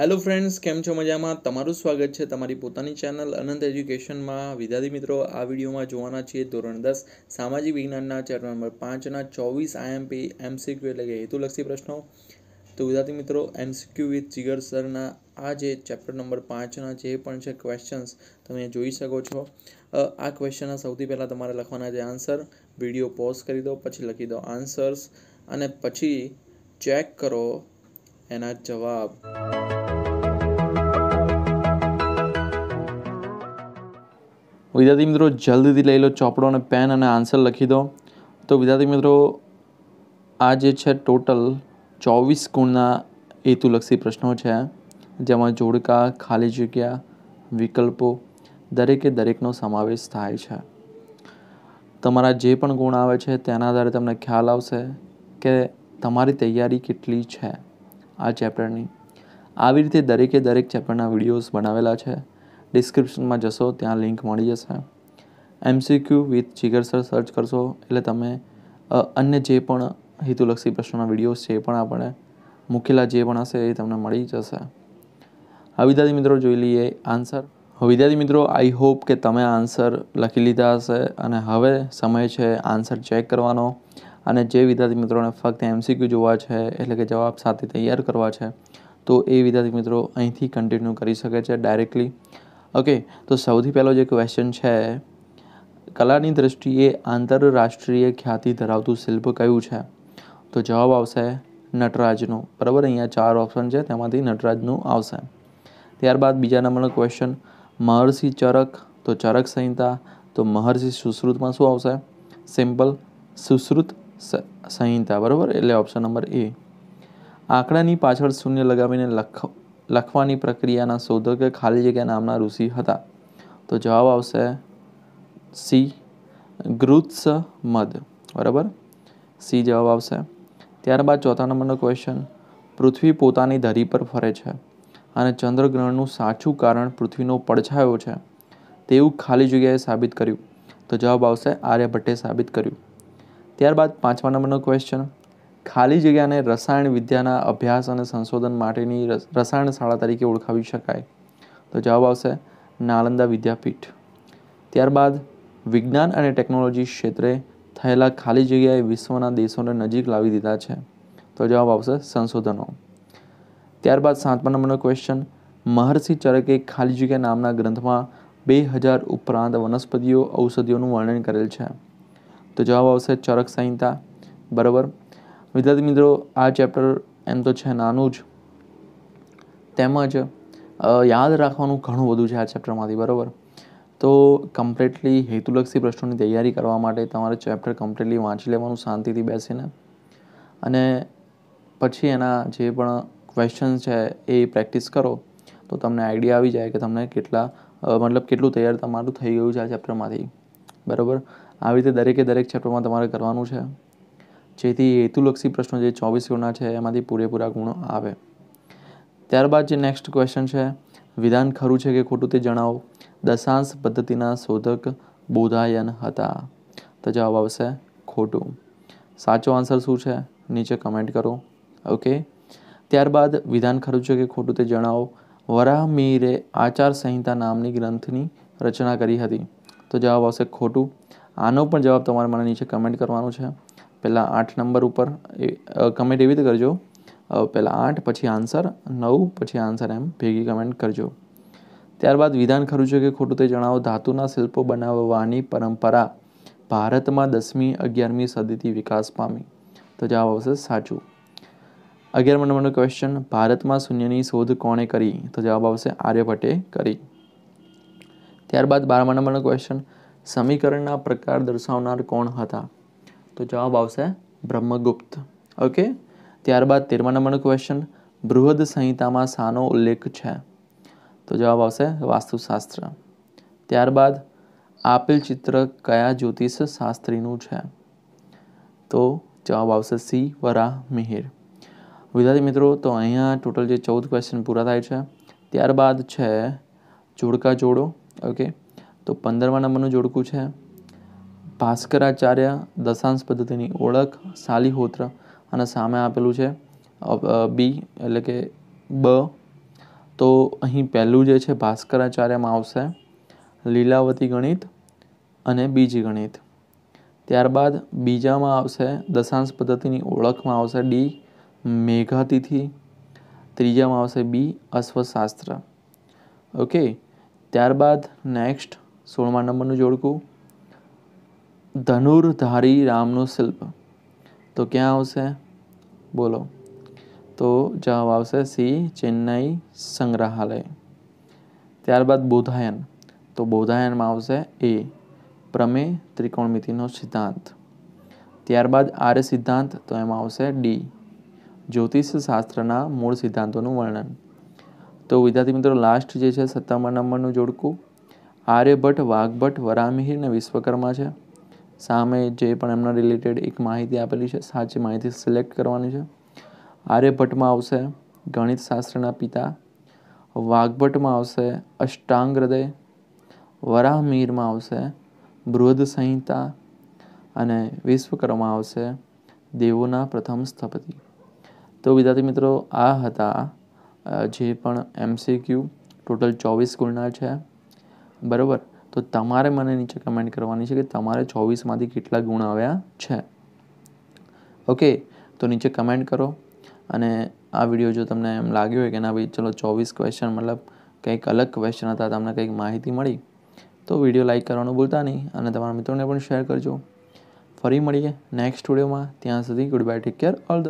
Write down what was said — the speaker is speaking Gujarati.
હેલો ફ્રેન્ડ્સ કેમ છો મજામાં તમારું સ્વાગત છે તમારી પોતાની ચેનલ અનંત એજ્યુકેશનમાં વિદ્યાર્થી મિત્રો આ વિડીયોમાં જોવાના છીએ ધોરણ દસ સામાજિક વિજ્ઞાનના ચેપ્ટર નંબર પાંચના ચોવીસ આઈએમપી એમસીક્યુ એટલે કે હેતુલક્ષી પ્રશ્નો તો વિદ્યાર્થી મિત્રો એમસીક્યુ વિથ જીગર સરના આ જે ચેપ્ટર નંબર પાંચના જે પણ છે ક્વેશ્ચન્સ તમે જોઈ શકો છો આ ક્વેશ્ચનના સૌથી પહેલાં તમારે લખવાના છે આન્સર વિડીયો પોઝ કરી દો પછી લખી દો આન્સર્સ અને પછી ચેક કરો એના જવાબ વિદ્યાર્થી મિત્રો જલ્દીથી લઈ લો ચોપડો અને પેન અને આન્સર લખી દો તો વિદ્યાર્થી મિત્રો આ જે છે ટોટલ ચોવીસ ગુણના હેતુલક્ષી પ્રશ્નો છે જેમાં જોડકા ખાલી જગ્યા વિકલ્પો દરેકે દરેકનો સમાવેશ થાય છે તમારા જે પણ ગુણ આવે છે તેના આધારે તમને ખ્યાલ આવશે કે તમારી તૈયારી કેટલી છે આ ચેપ્ટરની આવી રીતે દરેકે દરેક ચેપ્ટરના વિડીયોઝ બનાવેલા છે ડિસ્ક્રિપ્શનમાં જશો ત્યાં લિંક મળી જશે એમસીક્યુ વિથ જીગર સર્ચ કરશો એટલે તમે અન્ય જે પણ હેતુલક્ષી પ્રશ્નોના વિડીયોઝ છે એ પણ આપણે મૂકેલા જે પણ હશે એ તમને મળી જશે હવે વિદ્યાર્થી મિત્રો જોઈ લઈએ આન્સર વિદ્યાર્થી મિત્રો આઈ હોપ કે તમે આન્સર લખી લીધા હશે અને હવે સમય છે આન્સર ચેક કરવાનો અને જે વિદ્યાર્થી મિત્રોને ફક્ત એમસીક્યુ જોવા છે એટલે કે જવાબ સાથે તૈયાર કરવા છે તો એ વિદ્યાર્થી મિત્રો અહીંથી કન્ટિન્યુ કરી શકે છે ડાયરેક્ટલી ઓકે તો સૌથી પહેલો જે ક્વેશ્ચન છે કલાની દ્રષ્ટિએ આંતરરાષ્ટ્રીય ખ્યાતિ ધરાવતું શિલ્પ કયું છે તો જવાબ આવશે નટરાજનું બરાબર અહીંયા ચાર ઓપ્શન છે તેમાંથી નટરાજનું આવશે ત્યારબાદ બીજા નંબરનો ક્વેશ્ચન મહર્ષિ ચરક તો ચરક સંહિતા તો મહર્ષિ સુશ્રુતમાં શું આવશે સિમ્પલ સુશ્રુત સંહિતા બરાબર એટલે ઓપ્શન નંબર એ આંકડાની પાછળ શૂન્ય લગાવીને લખ લખવાની પ્રક્રિયાના શોધક ખાલી જગ્યા નામના ઋષિ હતા તો જવાબ આવશે સી ગૃત્સ મદ બરાબર સી જવાબ આવશે ત્યારબાદ ચોથા નંબરનો ક્વેશ્ચન પૃથ્વી પોતાની ધરી પર ફરે છે અને ચંદ્રગ્રહણનું સાચું કારણ પૃથ્વીનો પડછાયો છે તેવું ખાલી જગ્યાએ સાબિત કર્યું તો જવાબ આવશે આર્યભટ્ટે સાબિત કર્યું ત્યારબાદ પાંચમા નંબરનો ક્વેશ્ચન ખાલી જગ્યાને રસાયણ વિદ્યાના અભ્યાસ અને સંશોધન માટેની રસાયણ શાળા તરીકે ઓળખાવી શકાય તો જવાબ આવશે નાલંદા વિદ્યાપીઠ ત્યારબાદ વિજ્ઞાન અને ટેકનોલોજી ક્ષેત્રે થયેલા ખાલી જગ્યાએ વિશ્વના દેશોને નજીક લાવી દીધા છે તો જવાબ આવશે સંશોધનો ત્યારબાદ સાતમા નંબરનો ક્વેશ્ચન મહર્ષિ ચરકે ખાલી જગ્યા નામના ગ્રંથમાં બે હજાર ઉપરાંત વનસ્પતિઓ ઔષધિઓનું વર્ણન કરેલ છે તો જવાબ આવશે ચરક સંહિતા બરાબર વિદ્યાર્થી મિત્રો આ ચેપ્ટર એમ તો છે નાનું જ તેમજ યાદ રાખવાનું ઘણું બધું છે આ ચેપ્ટરમાંથી બરાબર તો કમ્પ્લીટલી હેતુલક્ષી પ્રશ્નોની તૈયારી કરવા માટે તમારે ચેપ્ટર કમ્પ્લીટલી વાંચી લેવાનું શાંતિથી બેસીને અને પછી એના જે પણ ક્વેશ્ચન્સ છે એ પ્રેક્ટિસ કરો તો તમને આઈડિયા આવી જાય કે તમને કેટલા મતલબ કેટલું તૈયાર તમારું થઈ ગયું છે આ ચેપ્ટરમાંથી બરાબર આવી રીતે દરેકે દરેક ચેપ્ટરમાં તમારે કરવાનું છે જેથી હેતુલક્ષી પ્રશ્નો જે ચોવીસ ગુણા છે એમાંથી પૂરેપૂરા ગુણો આવે ત્યારબાદ જે નેક્સ્ટ ક્વેશ્ચન છે વિધાન ખરું છે કે ખોટું તે જણાવો દશાંશ પદ્ધતિના શોધક બોધાયન હતા તો જવાબ આવશે ખોટું સાચો આન્સર શું છે નીચે કમેન્ટ કરો ઓકે ત્યારબાદ વિધાન ખરું છે કે ખોટું તે જણાવો વરાહ મીરે આચાર સંહિતા નામની ગ્રંથની રચના કરી હતી તો જવાબ આવશે ખોટું આનો પણ જવાબ તમારે મને નીચે કમેન્ટ કરવાનો છે પહેલાં આઠ નંબર ઉપર એ કમેન્ટ એવી રીતે કરજો પહેલાં આઠ પછી આન્સર નવ પછી આન્સર એમ ભેગી કમેન્ટ કરજો ત્યારબાદ વિધાન ખરું છે કે ખોટું તે જણાવો ધાતુના શિલ્પો બનાવવાની પરંપરા ભારતમાં દસમી અગિયારમી સદીથી વિકાસ પામી તો જવાબ આવશે સાચું અગિયાર નંબરનો ક્વેશ્ચન ભારતમાં શૂન્યની શોધ કોણે કરી તો જવાબ આવશે આર્યભટ્ટે કરી ત્યારબાદ બારમા નંબરનો ક્વેશ્ચન સમીકરણના પ્રકાર દર્શાવનાર કોણ હતા તો જવાબ આવશે બ્રહ્મગુપ્ત ઓકે ત્યારબાદ તેરમા નંબરનો ક્વેશ્ચન બૃહદ સંહિતામાં શાનો ઉલ્લેખ છે તો જવાબ આવશે વાસ્તુશાસ્ત્ર ત્યારબાદ આપેલ ચિત્ર કયા જ્યોતિષ શાસ્ત્રીનું છે તો જવાબ આવશે સી વરાહ મિહિર વિદ્યાર્થી મિત્રો તો અહીંયા ટોટલ જે ચૌદ ક્વેશ્ચન પૂરા થાય છે ત્યારબાદ છે જોડકા જોડો ઓકે તો પંદરમા નંબરનું જોડકું છે ભાસ્કરાચાર્ય દશાંશ પદ્ધતિની ઓળખ શાલિહોત્ર અને સામે આપેલું છે બી એટલે કે બ તો અહીં પહેલું જે છે ભાસ્કરાચાર્યમાં આવશે લીલાવતી ગણિત અને બીજી ગણિત ત્યારબાદ બીજામાં આવશે દશાંશ પદ્ધતિની ઓળખમાં આવશે ડી મેઘાતિથિ ત્રીજામાં આવશે બી અશ્વશાસ્ત્ર ઓકે ત્યારબાદ નેક્સ્ટ સોળમા નંબરનું જોડકું ધનુર્ધારી રામનું શિલ્પ તો ક્યાં આવશે બોલો તો જવાબ આવશે સી ચેન્નઈ સંગ્રહાલય ત્યારબાદ બોધાયન તો બોધાયનમાં આવશે એ પ્રમે ત્રિકોણમિતિનો સિદ્ધાંત ત્યારબાદ આર્ય સિદ્ધાંત તો એમાં આવશે ડી જ્યોતિષ શાસ્ત્રના મૂળ સિદ્ધાંતોનું વર્ણન તો વિદ્યાર્થી મિત્રો લાસ્ટ જે છે સત્તાવન નંબરનું જોડકું આર્યભટ્ટ વાઘભટ્ટ વરામિહિર અને વિશ્વકર્મા છે સામે જે પણ એમના રિલેટેડ એક માહિતી આપેલી છે સાચી માહિતી સિલેક્ટ કરવાની છે આર્યભટ્ટમાં આવશે ગણિત શાસ્ત્રના પિતા વાઘભટ્ટમાં આવશે અષ્ટાંગ હૃદય વરાહમીરમાં આવશે બૃહદ સંહિતા અને વિશ્વકર્મા આવશે દેવોના પ્રથમ સ્થપતિ તો વિદ્યાર્થી મિત્રો આ હતા જે પણ એમસીક્યુ ટોટલ ચોવીસ ગુણના છે બરાબર તો તમારે મને નીચે કમેન્ટ કરવાની છે કે તમારે ચોવીસમાંથી કેટલા ગુણ આવ્યા છે ઓકે તો નીચે કમેન્ટ કરો અને આ વિડીયો જો તમને એમ લાગ્યો હોય કે ના ભાઈ ચલો ચોવીસ ક્વેશ્ચન મતલબ કંઈક અલગ ક્વેશ્ચન હતા તમને કંઈક માહિતી મળી તો વિડીયો લાઇક કરવાનું ભૂલતા નહીં અને તમારા મિત્રોને પણ શેર કરજો ફરી મળીએ નેક્સ્ટ વિડીયોમાં ત્યાં સુધી good bye take care all the